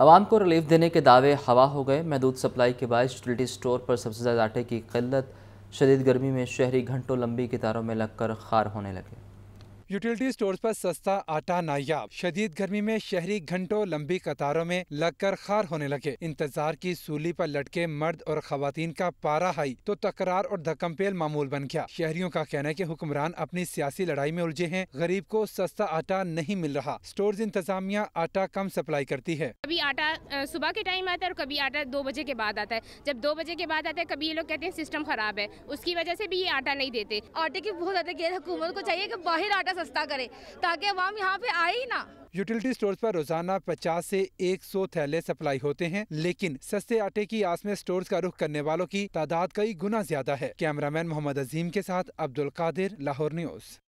आवाम को रिलीफ देने के दावे हवा हो गए महदूद सप्लाई के बायस यूटिलिटी स्टोर पर सबसे ज़्यादा आटे की किल्लत शदीद गर्मी में शहरी घंटों लंबी कतारों में लगकर खार होने लगे यूटिलिटी स्टोर पर सस्ता आटा नायाब शदीद गर्मी में शहरी घंटों लंबी कतारों में लगकर खार होने लगे इंतजार की सूली पर लटके मर्द और खातन का पारा हाई तो तकरार और पेल मामूल बन गया शहरियों का कहना है की हुक्मरान अपनी सियासी लड़ाई में उलझे हैं गरीब को सस्ता आटा नहीं मिल रहा स्टोर इंतजामिया आटा कम सप्लाई करती है कभी आटा सुबह के टाइम आता है और कभी आटा दो बजे के बाद आता है जब दो बजे के बाद आता है कभी ये लोग कहते हैं सिस्टम खराब है उसकी वजह से भी ये आटा नहीं देते आटे की बहुत ज्यादा गैर हुकूमत को चाहिए कि बाहर आटा सस्ता करे ताकि अवाम यहाँ पे आए ही ना यूटिलिटी स्टोर पर रोजाना 50 से 100 थैले सप्लाई होते हैं लेकिन सस्ते आटे की आस में स्टोर का रुख करने वालों की तादाद कई गुना ज्यादा है कैमरामैन मोहम्मद अजीम के साथ अब्दुल कादिर लाहौर न्यूज